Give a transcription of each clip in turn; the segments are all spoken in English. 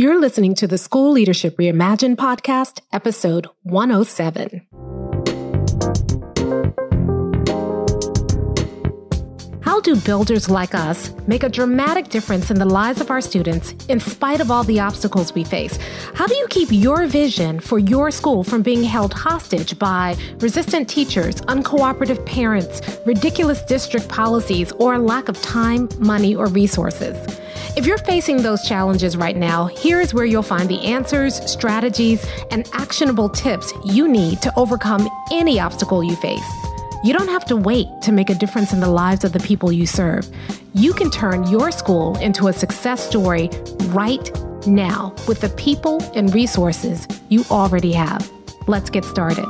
You're listening to the School Leadership Reimagined podcast, episode 107. How do builders like us make a dramatic difference in the lives of our students in spite of all the obstacles we face? How do you keep your vision for your school from being held hostage by resistant teachers, uncooperative parents, ridiculous district policies, or lack of time, money, or resources? If you're facing those challenges right now, here is where you'll find the answers, strategies, and actionable tips you need to overcome any obstacle you face. You don't have to wait to make a difference in the lives of the people you serve. You can turn your school into a success story right now with the people and resources you already have. Let's get started.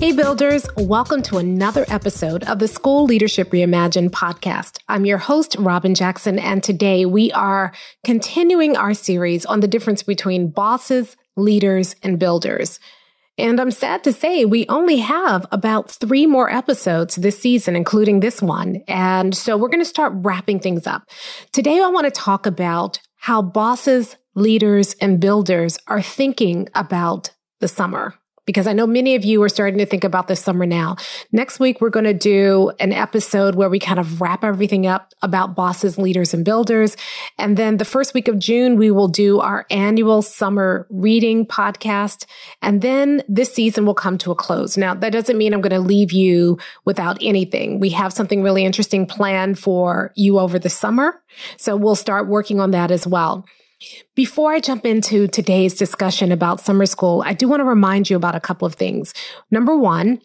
Hey, builders, welcome to another episode of the School Leadership Reimagined podcast. I'm your host, Robin Jackson, and today we are continuing our series on the difference between bosses, leaders, and builders. And I'm sad to say we only have about three more episodes this season, including this one. And so we're going to start wrapping things up. Today, I want to talk about how bosses, leaders, and builders are thinking about the summer because I know many of you are starting to think about this summer now. Next week, we're going to do an episode where we kind of wrap everything up about bosses, leaders, and builders. And then the first week of June, we will do our annual summer reading podcast. And then this season will come to a close. Now, that doesn't mean I'm going to leave you without anything. We have something really interesting planned for you over the summer. So we'll start working on that as well. Before I jump into today's discussion about summer school, I do want to remind you about a couple of things. Number one,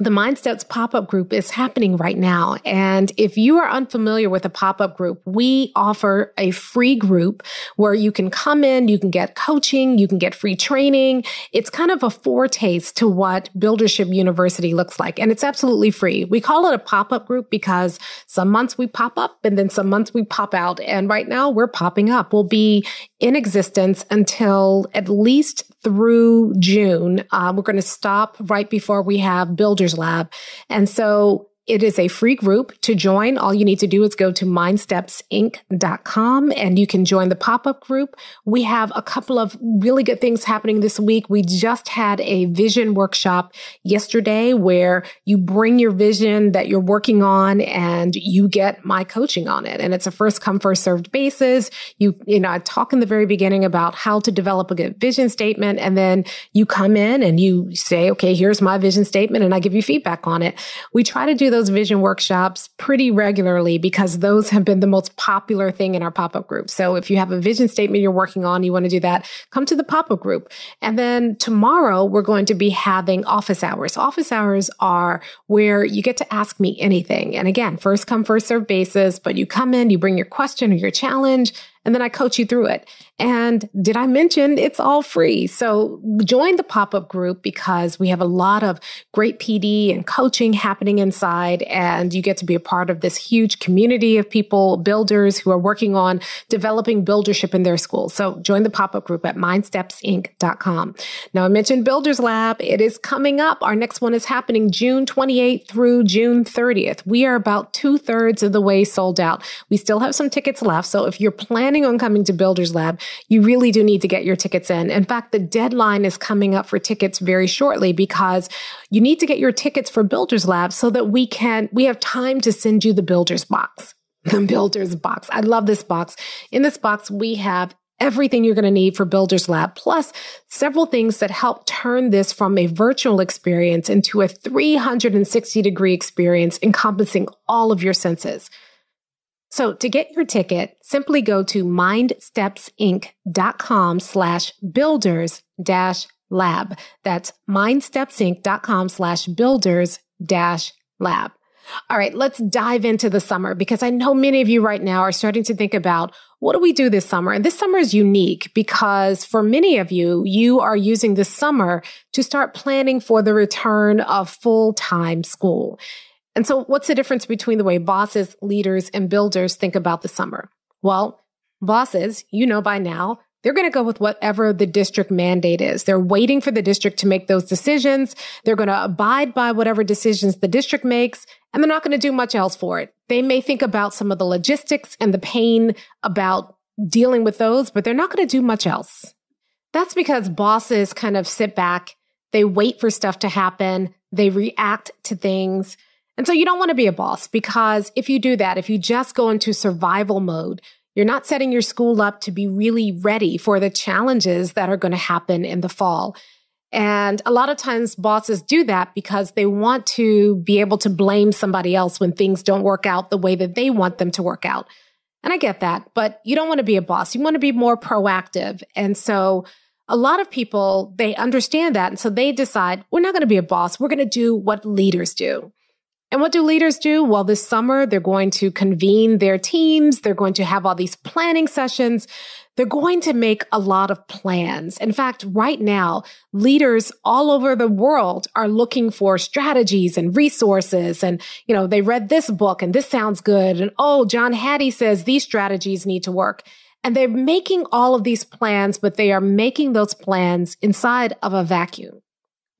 the Mindsteps pop up group is happening right now. And if you are unfamiliar with a pop up group, we offer a free group where you can come in, you can get coaching, you can get free training. It's kind of a foretaste to what Buildership University looks like. And it's absolutely free. We call it a pop up group because some months we pop up and then some months we pop out. And right now we're popping up. We'll be in existence until at least through June. Uh, we're going to stop right before we have Builders Lab. And so it is a free group. To join, all you need to do is go to mindstepsinc.com and you can join the pop up group. We have a couple of really good things happening this week. We just had a vision workshop yesterday where you bring your vision that you're working on and you get my coaching on it. And it's a first come, first served basis. You, you know, I talk in the very beginning about how to develop a good vision statement. And then you come in and you say, okay, here's my vision statement. And I give you feedback on it. We try to do those vision workshops pretty regularly because those have been the most popular thing in our pop up group. So if you have a vision statement you're working on, you want to do that, come to the pop up group. And then tomorrow we're going to be having office hours. Office hours are where you get to ask me anything. And again, first come, first serve basis, but you come in, you bring your question or your challenge and then I coach you through it. And did I mention it's all free? So join the pop up group because we have a lot of great PD and coaching happening inside. And you get to be a part of this huge community of people, builders who are working on developing buildership in their schools. So join the pop up group at mindstepsinc.com. Now, I mentioned Builders Lab. It is coming up. Our next one is happening June 28th through June 30th. We are about two thirds of the way sold out. We still have some tickets left. So if you're planning, planning on coming to Builders Lab, you really do need to get your tickets in. In fact, the deadline is coming up for tickets very shortly because you need to get your tickets for Builders Lab so that we can, we have time to send you the Builders box. The Builders box. I love this box. In this box, we have everything you're going to need for Builders Lab, plus several things that help turn this from a virtual experience into a 360 degree experience encompassing all of your senses. So to get your ticket, simply go to mindstepsinc.com slash builders dash lab. That's mindstepsinc.com slash builders dash lab. All right, let's dive into the summer because I know many of you right now are starting to think about what do we do this summer? And this summer is unique because for many of you, you are using this summer to start planning for the return of full time school. And so what's the difference between the way bosses, leaders, and builders think about the summer? Well, bosses, you know by now, they're going to go with whatever the district mandate is. They're waiting for the district to make those decisions. They're going to abide by whatever decisions the district makes, and they're not going to do much else for it. They may think about some of the logistics and the pain about dealing with those, but they're not going to do much else. That's because bosses kind of sit back, they wait for stuff to happen, they react to things. And so you don't want to be a boss because if you do that, if you just go into survival mode, you're not setting your school up to be really ready for the challenges that are going to happen in the fall. And a lot of times bosses do that because they want to be able to blame somebody else when things don't work out the way that they want them to work out. And I get that, but you don't want to be a boss. You want to be more proactive. And so a lot of people, they understand that. And so they decide, we're not going to be a boss. We're going to do what leaders do. And what do leaders do? Well, this summer, they're going to convene their teams. They're going to have all these planning sessions. They're going to make a lot of plans. In fact, right now, leaders all over the world are looking for strategies and resources. And, you know, they read this book and this sounds good. And, oh, John Hattie says these strategies need to work. And they're making all of these plans, but they are making those plans inside of a vacuum.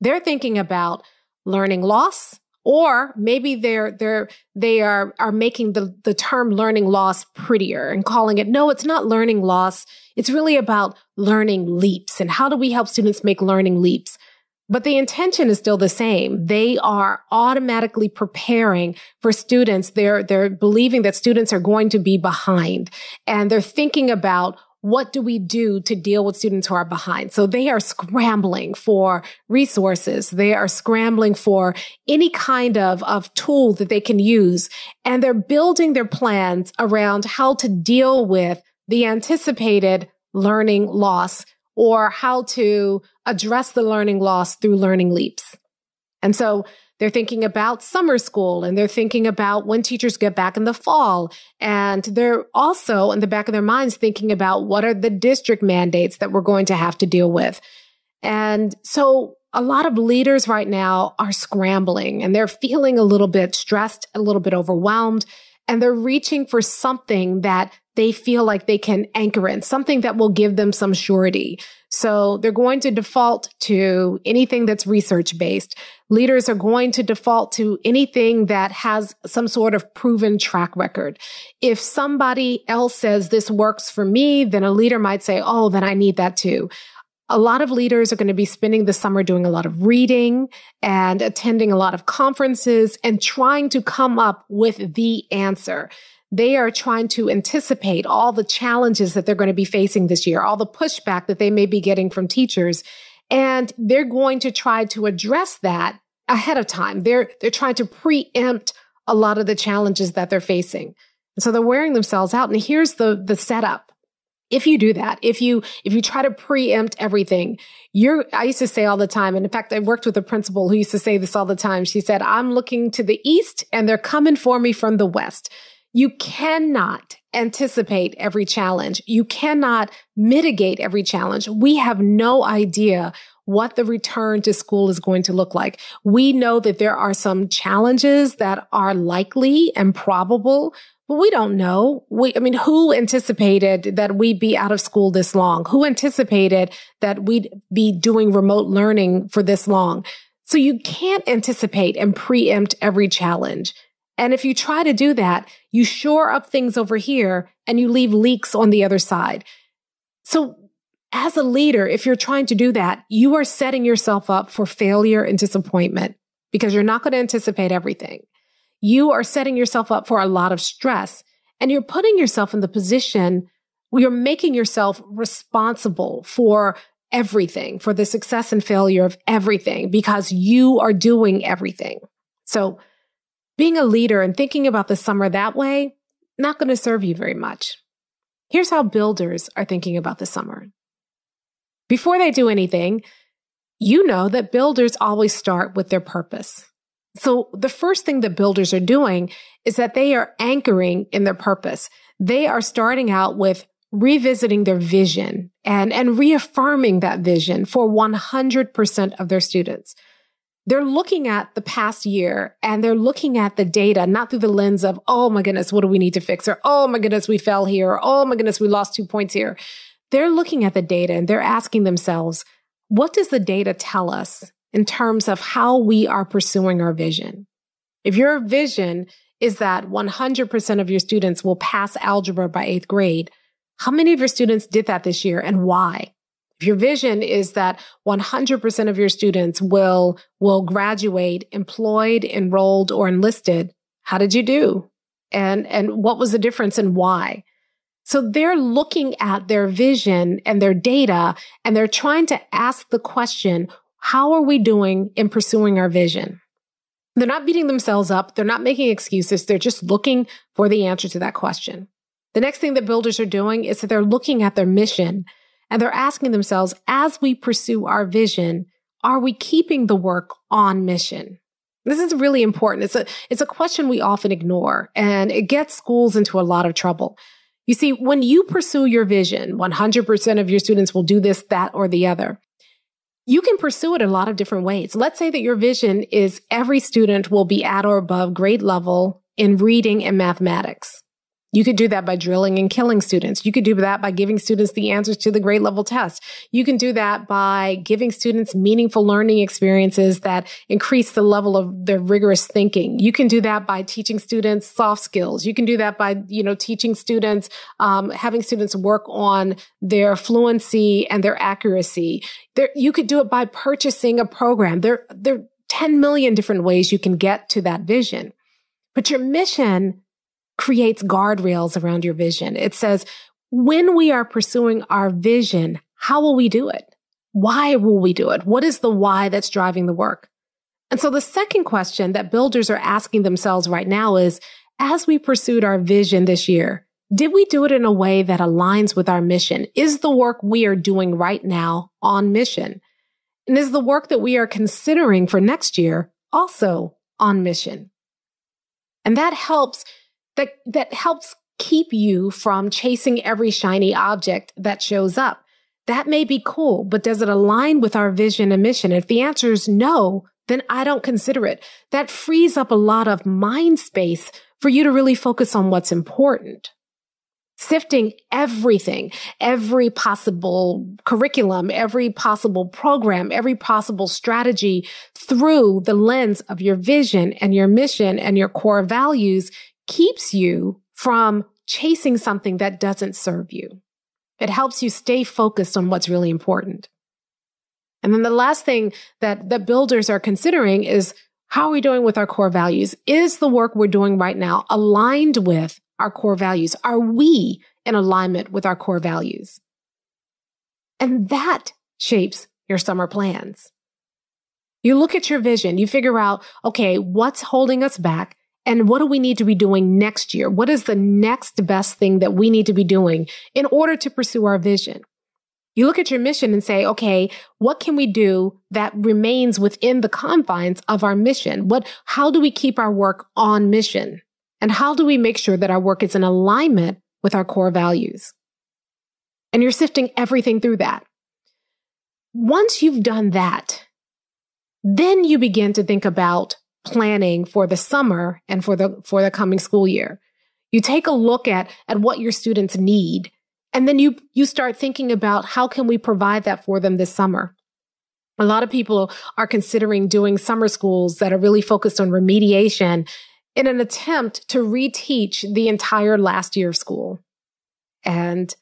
They're thinking about learning loss or maybe they're they're they are are making the the term learning loss prettier and calling it no it's not learning loss it's really about learning leaps and how do we help students make learning leaps but the intention is still the same they are automatically preparing for students they're they're believing that students are going to be behind and they're thinking about what do we do to deal with students who are behind? So they are scrambling for resources. They are scrambling for any kind of, of tool that they can use. And they're building their plans around how to deal with the anticipated learning loss or how to address the learning loss through learning leaps. And so they're thinking about summer school and they're thinking about when teachers get back in the fall. And they're also in the back of their minds thinking about what are the district mandates that we're going to have to deal with. And so a lot of leaders right now are scrambling and they're feeling a little bit stressed, a little bit overwhelmed, and they're reaching for something that they feel like they can anchor in, something that will give them some surety. So they're going to default to anything that's research based. Leaders are going to default to anything that has some sort of proven track record. If somebody else says this works for me, then a leader might say, Oh, then I need that too. A lot of leaders are going to be spending the summer doing a lot of reading and attending a lot of conferences and trying to come up with the answer they are trying to anticipate all the challenges that they're going to be facing this year, all the pushback that they may be getting from teachers. And they're going to try to address that ahead of time. They're, they're trying to preempt a lot of the challenges that they're facing. And so they're wearing themselves out. And here's the, the setup. If you do that, if you, if you try to preempt everything, you're, I used to say all the time, and in fact, I worked with a principal who used to say this all the time. She said, I'm looking to the east and they're coming for me from the west. You cannot anticipate every challenge. You cannot mitigate every challenge. We have no idea what the return to school is going to look like. We know that there are some challenges that are likely and probable, but we don't know. We, I mean, who anticipated that we'd be out of school this long? Who anticipated that we'd be doing remote learning for this long? So you can't anticipate and preempt every challenge. And if you try to do that, you shore up things over here and you leave leaks on the other side. So as a leader, if you're trying to do that, you are setting yourself up for failure and disappointment because you're not going to anticipate everything. You are setting yourself up for a lot of stress and you're putting yourself in the position where you're making yourself responsible for everything, for the success and failure of everything because you are doing everything. So being a leader and thinking about the summer that way, not going to serve you very much. Here's how builders are thinking about the summer. Before they do anything, you know that builders always start with their purpose. So the first thing that builders are doing is that they are anchoring in their purpose. They are starting out with revisiting their vision and, and reaffirming that vision for 100% of their students they're looking at the past year and they're looking at the data, not through the lens of, oh my goodness, what do we need to fix? Or, oh my goodness, we fell here. Or, oh my goodness, we lost two points here. They're looking at the data and they're asking themselves, what does the data tell us in terms of how we are pursuing our vision? If your vision is that 100% of your students will pass algebra by eighth grade, how many of your students did that this year and why? If your vision is that 100% of your students will, will graduate employed, enrolled, or enlisted, how did you do? And, and what was the difference and why? So they're looking at their vision and their data and they're trying to ask the question, how are we doing in pursuing our vision? They're not beating themselves up. They're not making excuses. They're just looking for the answer to that question. The next thing that builders are doing is that they're looking at their mission and they're asking themselves, as we pursue our vision, are we keeping the work on mission? This is really important. It's a, it's a question we often ignore and it gets schools into a lot of trouble. You see, when you pursue your vision, 100% of your students will do this, that, or the other. You can pursue it a lot of different ways. Let's say that your vision is every student will be at or above grade level in reading and mathematics. You could do that by drilling and killing students. You could do that by giving students the answers to the grade level test. You can do that by giving students meaningful learning experiences that increase the level of their rigorous thinking. You can do that by teaching students soft skills. You can do that by, you know, teaching students, um, having students work on their fluency and their accuracy. There, you could do it by purchasing a program. There, there are 10 million different ways you can get to that vision. But your mission creates guardrails around your vision. It says, when we are pursuing our vision, how will we do it? Why will we do it? What is the why that's driving the work? And so the second question that builders are asking themselves right now is, as we pursued our vision this year, did we do it in a way that aligns with our mission? Is the work we are doing right now on mission? And is the work that we are considering for next year also on mission? And that helps that, that helps keep you from chasing every shiny object that shows up. That may be cool, but does it align with our vision and mission? If the answer is no, then I don't consider it. That frees up a lot of mind space for you to really focus on what's important. Sifting everything, every possible curriculum, every possible program, every possible strategy through the lens of your vision and your mission and your core values keeps you from chasing something that doesn't serve you. It helps you stay focused on what's really important. And then the last thing that the builders are considering is how are we doing with our core values? Is the work we're doing right now aligned with our core values? Are we in alignment with our core values? And that shapes your summer plans. You look at your vision, you figure out, okay, what's holding us back? And what do we need to be doing next year? What is the next best thing that we need to be doing in order to pursue our vision? You look at your mission and say, okay, what can we do that remains within the confines of our mission? What, how do we keep our work on mission? And how do we make sure that our work is in alignment with our core values? And you're sifting everything through that. Once you've done that, then you begin to think about planning for the summer and for the for the coming school year. You take a look at at what your students need and then you you start thinking about how can we provide that for them this summer. A lot of people are considering doing summer schools that are really focused on remediation in an attempt to reteach the entire last year of school. And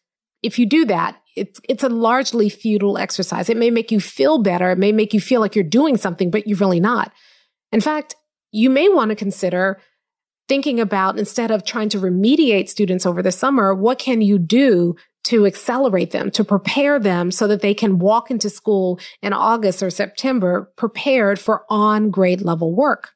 if you do that, it's it's a largely futile exercise. It may make you feel better, it may make you feel like you're doing something, but you're really not. In fact, you may want to consider thinking about instead of trying to remediate students over the summer, what can you do to accelerate them, to prepare them so that they can walk into school in August or September prepared for on grade level work?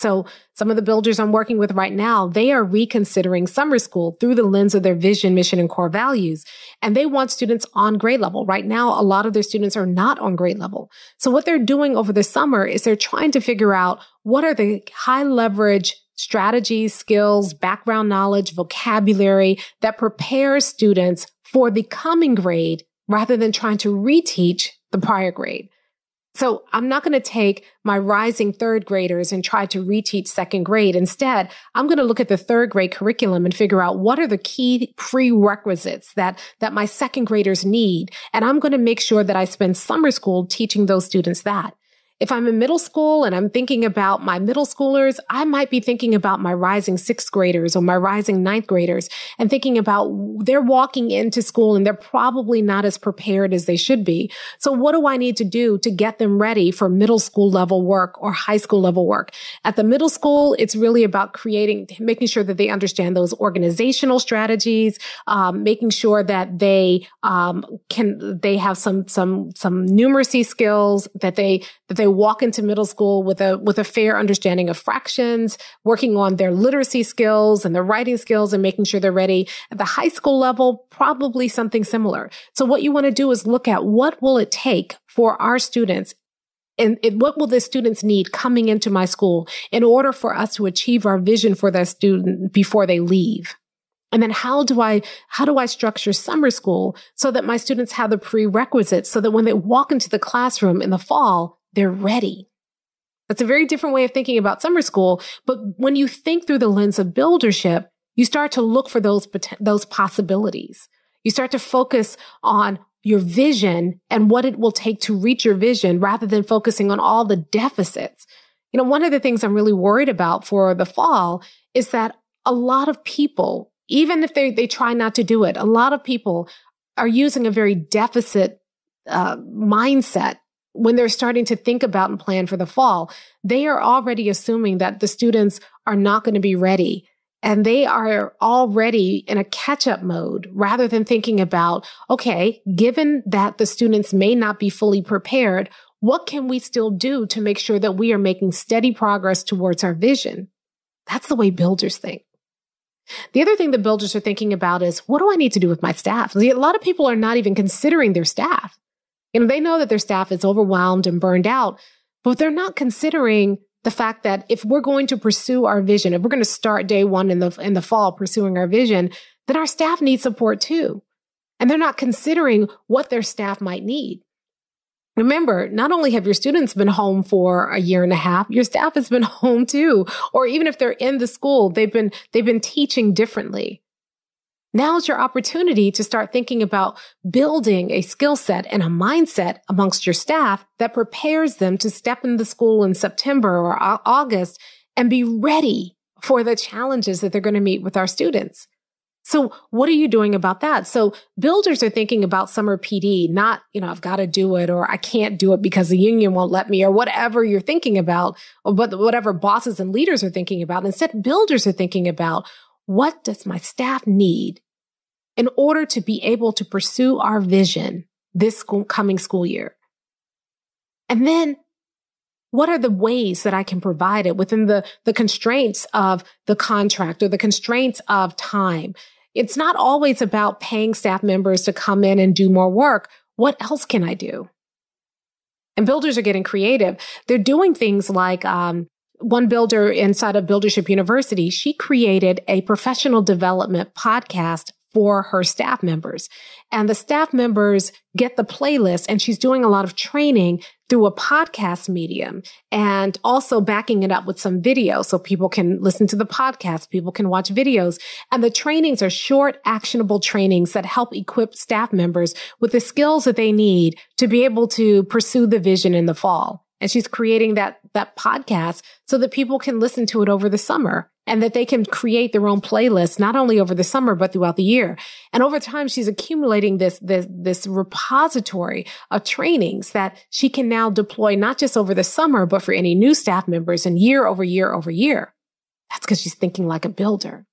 So some of the builders I'm working with right now, they are reconsidering summer school through the lens of their vision, mission, and core values. And they want students on grade level. Right now, a lot of their students are not on grade level. So what they're doing over the summer is they're trying to figure out what are the high leverage strategies, skills, background knowledge, vocabulary that prepares students for the coming grade rather than trying to reteach the prior grade. So I'm not going to take my rising third graders and try to reteach second grade. Instead, I'm going to look at the third grade curriculum and figure out what are the key prerequisites that, that my second graders need. And I'm going to make sure that I spend summer school teaching those students that. If I'm in middle school and I'm thinking about my middle schoolers, I might be thinking about my rising sixth graders or my rising ninth graders and thinking about they're walking into school and they're probably not as prepared as they should be. So what do I need to do to get them ready for middle school level work or high school level work? At the middle school, it's really about creating, making sure that they understand those organizational strategies, um, making sure that they um, can, they have some, some, some numeracy skills that they, that they walk into middle school with a, with a fair understanding of fractions, working on their literacy skills and their writing skills and making sure they're ready at the high school level, probably something similar. So what you want to do is look at what will it take for our students and what will the students need coming into my school in order for us to achieve our vision for that student before they leave and then how do i how do i structure summer school so that my students have the prerequisites so that when they walk into the classroom in the fall they're ready. That's a very different way of thinking about summer school. But when you think through the lens of buildership, you start to look for those, those possibilities. You start to focus on your vision and what it will take to reach your vision rather than focusing on all the deficits. You know, one of the things I'm really worried about for the fall is that a lot of people, even if they, they try not to do it, a lot of people are using a very deficit uh, mindset when they're starting to think about and plan for the fall, they are already assuming that the students are not going to be ready and they are already in a catch up mode rather than thinking about, okay, given that the students may not be fully prepared, what can we still do to make sure that we are making steady progress towards our vision? That's the way builders think. The other thing that builders are thinking about is what do I need to do with my staff? A lot of people are not even considering their staff. You know, they know that their staff is overwhelmed and burned out, but they're not considering the fact that if we're going to pursue our vision, if we're going to start day one in the in the fall pursuing our vision, then our staff needs support too. And they're not considering what their staff might need. Remember, not only have your students been home for a year and a half, your staff has been home too. Or even if they're in the school, they've been, they've been teaching differently. Now's your opportunity to start thinking about building a skill set and a mindset amongst your staff that prepares them to step in the school in September or August and be ready for the challenges that they're going to meet with our students. So what are you doing about that? So builders are thinking about summer PD, not, you know, I've got to do it or I can't do it because the union won't let me or whatever you're thinking about, or whatever bosses and leaders are thinking about. Instead, builders are thinking about what does my staff need in order to be able to pursue our vision this school, coming school year? And then what are the ways that I can provide it within the, the constraints of the contract or the constraints of time? It's not always about paying staff members to come in and do more work. What else can I do? And builders are getting creative. They're doing things like um, one builder inside of Buildership University, she created a professional development podcast for her staff members. And the staff members get the playlist and she's doing a lot of training through a podcast medium and also backing it up with some video so people can listen to the podcast, people can watch videos. And the trainings are short, actionable trainings that help equip staff members with the skills that they need to be able to pursue the vision in the fall and she's creating that that podcast so that people can listen to it over the summer and that they can create their own playlist not only over the summer but throughout the year and over time she's accumulating this this this repository of trainings that she can now deploy not just over the summer but for any new staff members and year over year over year that's because she's thinking like a builder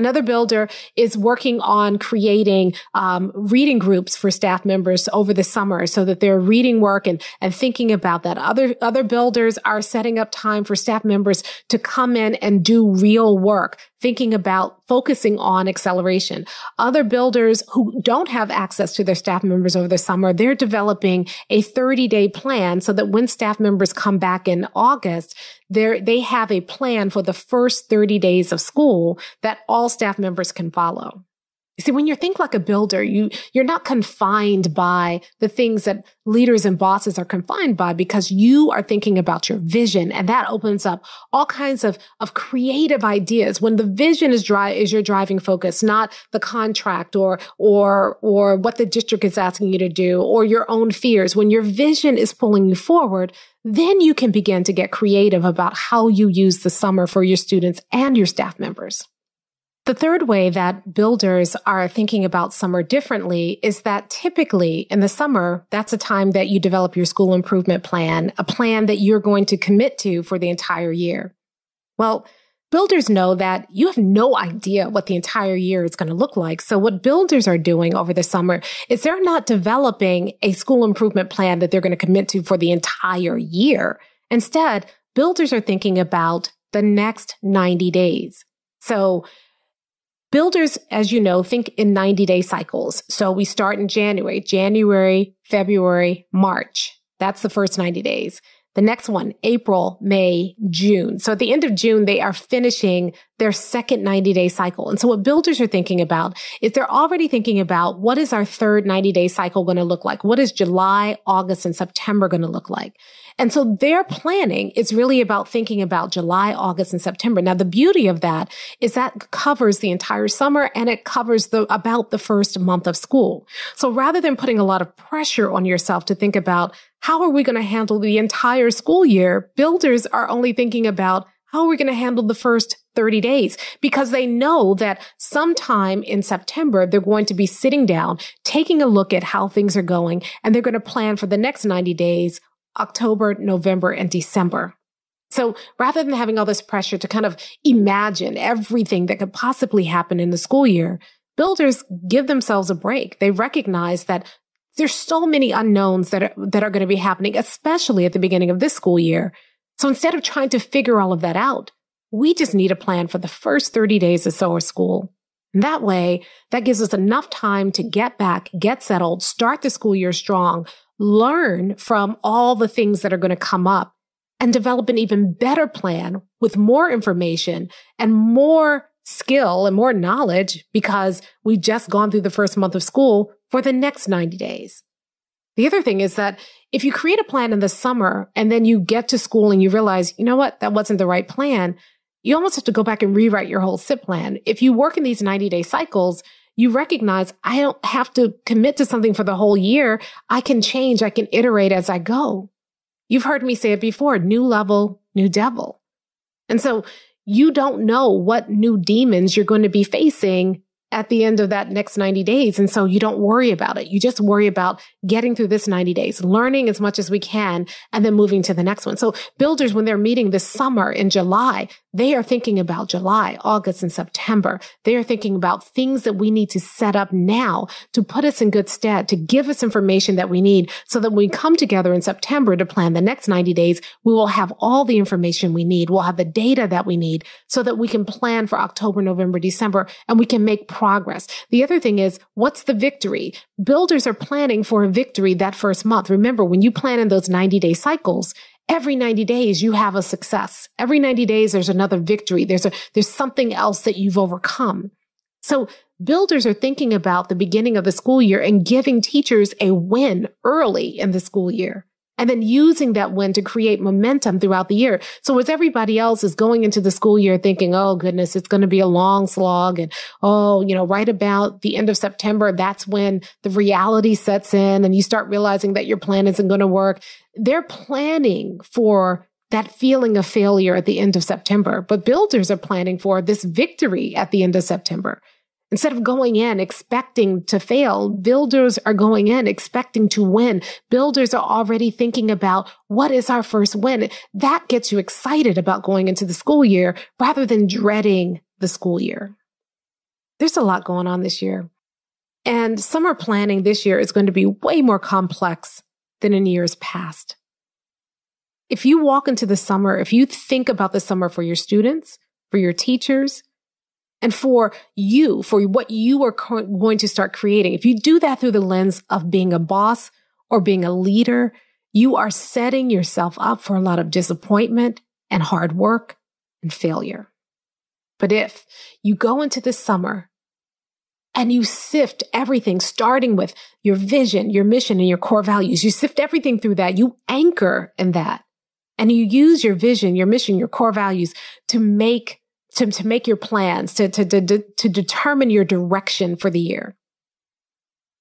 Another builder is working on creating um, reading groups for staff members over the summer so that they're reading work and, and thinking about that. Other, other builders are setting up time for staff members to come in and do real work thinking about focusing on acceleration. Other builders who don't have access to their staff members over the summer, they're developing a 30 day plan so that when staff members come back in August, they have a plan for the first 30 days of school that all staff members can follow. You see, when you think like a builder, you, you're not confined by the things that leaders and bosses are confined by because you are thinking about your vision and that opens up all kinds of, of creative ideas. When the vision is dry, is your driving focus, not the contract or, or, or what the district is asking you to do or your own fears. When your vision is pulling you forward, then you can begin to get creative about how you use the summer for your students and your staff members. The third way that builders are thinking about summer differently is that typically in the summer, that's a time that you develop your school improvement plan, a plan that you're going to commit to for the entire year. Well, builders know that you have no idea what the entire year is going to look like. So what builders are doing over the summer is they're not developing a school improvement plan that they're going to commit to for the entire year. Instead, builders are thinking about the next 90 days. So Builders, as you know, think in 90 day cycles. So we start in January, January, February, March. That's the first 90 days. The next one, April, May, June. So at the end of June, they are finishing their second 90 day cycle. And so what builders are thinking about is they're already thinking about what is our third 90 day cycle going to look like? What is July, August, and September going to look like? And so their planning is really about thinking about July, August, and September. Now, the beauty of that is that covers the entire summer and it covers the, about the first month of school. So rather than putting a lot of pressure on yourself to think about how are we going to handle the entire school year, builders are only thinking about how are we going to handle the first 30 days? Because they know that sometime in September, they're going to be sitting down, taking a look at how things are going, and they're going to plan for the next 90 days October, November, and December. So rather than having all this pressure to kind of imagine everything that could possibly happen in the school year, builders give themselves a break. They recognize that there's so many unknowns that are, that are going to be happening, especially at the beginning of this school year. So instead of trying to figure all of that out, we just need a plan for the first 30 days or so of school. And that way, that gives us enough time to get back, get settled, start the school year strong, learn from all the things that are going to come up and develop an even better plan with more information and more skill and more knowledge because we've just gone through the first month of school for the next 90 days. The other thing is that if you create a plan in the summer and then you get to school and you realize, you know what, that wasn't the right plan, you almost have to go back and rewrite your whole SIP plan. If you work in these 90 day cycles, you recognize I don't have to commit to something for the whole year. I can change. I can iterate as I go. You've heard me say it before, new level, new devil. And so you don't know what new demons you're going to be facing at the end of that next 90 days. And so you don't worry about it. You just worry about getting through this 90 days, learning as much as we can, and then moving to the next one. So builders, when they're meeting this summer in July, they are thinking about July, August, and September. They are thinking about things that we need to set up now to put us in good stead, to give us information that we need so that when we come together in September to plan the next 90 days, we will have all the information we need. We'll have the data that we need so that we can plan for October, November, December, and we can make progress. The other thing is, what's the victory? Builders are planning for a victory that first month. Remember, when you plan in those 90 day cycles, every 90 days you have a success. Every 90 days there's another victory. There's a, there's something else that you've overcome. So builders are thinking about the beginning of the school year and giving teachers a win early in the school year and then using that win to create momentum throughout the year. So as everybody else is going into the school year thinking, oh goodness, it's going to be a long slog. And oh, you know, right about the end of September, that's when the reality sets in and you start realizing that your plan isn't going to work. They're planning for that feeling of failure at the end of September, but builders are planning for this victory at the end of September. Instead of going in expecting to fail, builders are going in expecting to win. Builders are already thinking about what is our first win. That gets you excited about going into the school year rather than dreading the school year. There's a lot going on this year. And summer planning this year is going to be way more complex than in years past. If you walk into the summer, if you think about the summer for your students, for your teachers, and for you, for what you are co- going to start creating. If you do that through the lens of being a boss or being a leader, you are setting yourself up for a lot of disappointment and hard work and failure. But if you go into the summer and you sift everything, starting with your vision, your mission, and your core values, you sift everything through that, you anchor in that, and you use your vision, your mission, your core values to make to, to make your plans, to, to, to, to determine your direction for the year.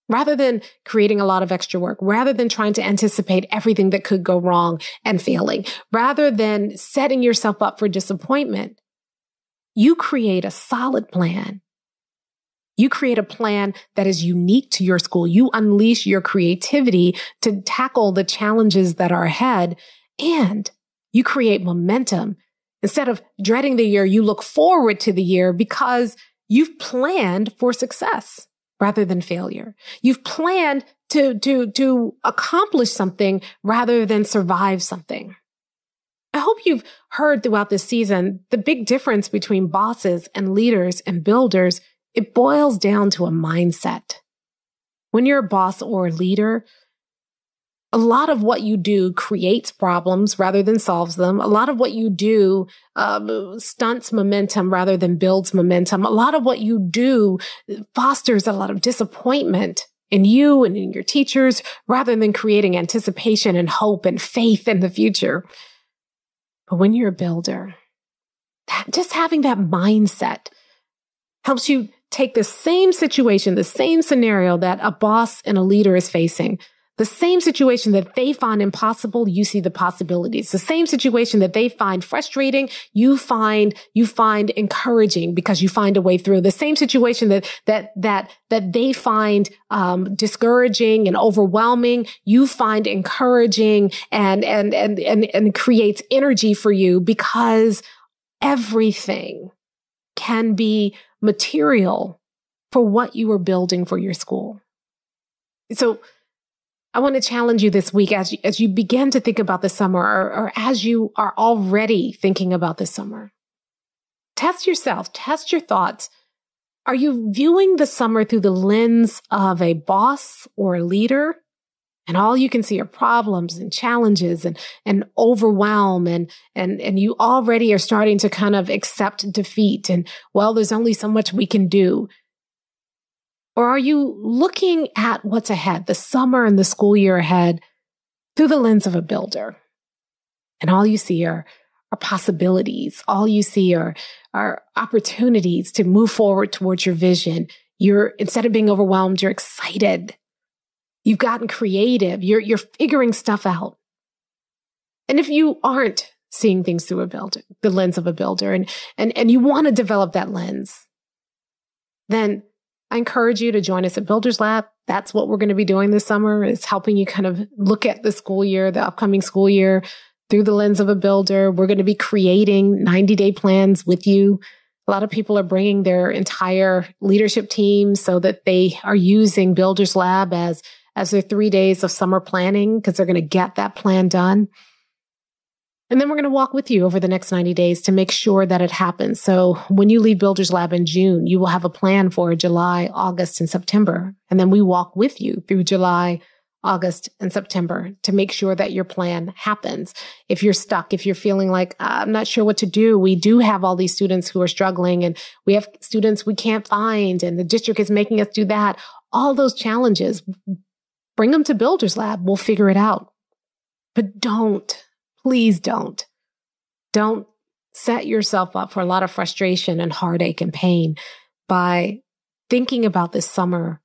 Rather than creating a lot of extra work, rather than trying to anticipate everything that could go wrong and failing, rather than setting yourself up for disappointment, you create a solid plan. You create a plan that is unique to your school. You unleash your creativity to tackle the challenges that are ahead and you create momentum Instead of dreading the year, you look forward to the year because you've planned for success rather than failure. You've planned to, to, to accomplish something rather than survive something. I hope you've heard throughout this season the big difference between bosses and leaders and builders. It boils down to a mindset. When you're a boss or a leader, a lot of what you do creates problems rather than solves them. A lot of what you do um, stunts momentum rather than builds momentum. A lot of what you do fosters a lot of disappointment in you and in your teachers rather than creating anticipation and hope and faith in the future. But when you're a builder, that, just having that mindset helps you take the same situation, the same scenario that a boss and a leader is facing the same situation that they find impossible, you see the possibilities. The same situation that they find frustrating, you find, you find encouraging because you find a way through. The same situation that, that, that, that they find, um, discouraging and overwhelming, you find encouraging and, and, and, and, and creates energy for you because everything can be material for what you are building for your school. So, I want to challenge you this week as you, as you begin to think about the summer or, or as you are already thinking about the summer. Test yourself, test your thoughts. Are you viewing the summer through the lens of a boss or a leader? And all you can see are problems and challenges and, and overwhelm and, and, and you already are starting to kind of accept defeat and, well, there's only so much we can do. Or are you looking at what's ahead, the summer and the school year ahead, through the lens of a builder? And all you see are, are possibilities. All you see are, are opportunities to move forward towards your vision. You're, instead of being overwhelmed, you're excited. You've gotten creative. You're, you're figuring stuff out. And if you aren't seeing things through a builder, the lens of a builder, and, and, and you want to develop that lens, then I encourage you to join us at Builders Lab. That's what we're going to be doing this summer is helping you kind of look at the school year, the upcoming school year through the lens of a builder. We're going to be creating 90 day plans with you. A lot of people are bringing their entire leadership team so that they are using Builders Lab as, as their three days of summer planning because they're going to get that plan done. And then we're going to walk with you over the next 90 days to make sure that it happens. So when you leave Builders Lab in June, you will have a plan for July, August, and September. And then we walk with you through July, August, and September to make sure that your plan happens. If you're stuck, if you're feeling like, ah, I'm not sure what to do, we do have all these students who are struggling and we have students we can't find and the district is making us do that. All those challenges, bring them to Builders Lab. We'll figure it out. But don't please don't. Don't set yourself up for a lot of frustration and heartache and pain by thinking about this summer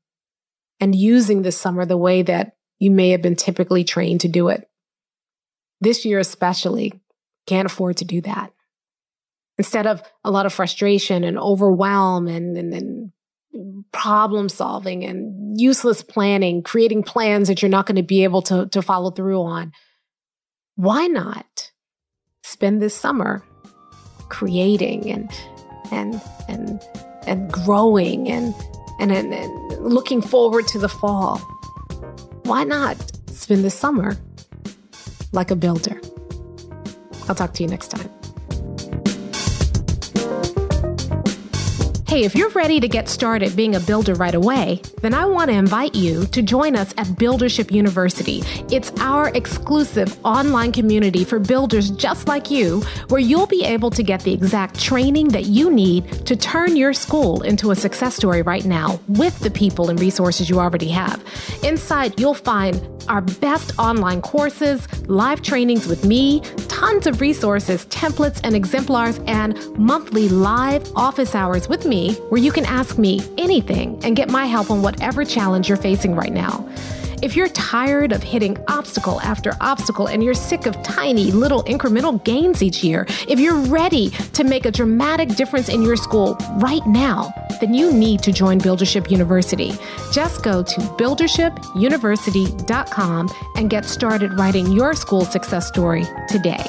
and using this summer the way that you may have been typically trained to do it. This year, especially, can't afford to do that. Instead of a lot of frustration and overwhelm and, and, and problem solving and useless planning, creating plans that you're not going to be able to, to follow through on why not spend this summer creating and and and and growing and and, and, and looking forward to the fall? Why not spend the summer like a builder? I'll talk to you next time. Hey, if you're ready to get started being a builder right away, then I want to invite you to join us at Buildership University. It's our exclusive online community for builders just like you, where you'll be able to get the exact training that you need to turn your school into a success story right now with the people and resources you already have. Inside, you'll find our best online courses, live trainings with me, tons of resources, templates and exemplars, and monthly live office hours with me me where you can ask me anything and get my help on whatever challenge you're facing right now. If you're tired of hitting obstacle after obstacle and you're sick of tiny little incremental gains each year, if you're ready to make a dramatic difference in your school right now, then you need to join Buildership University. Just go to buildershipuniversity.com and get started writing your school success story today.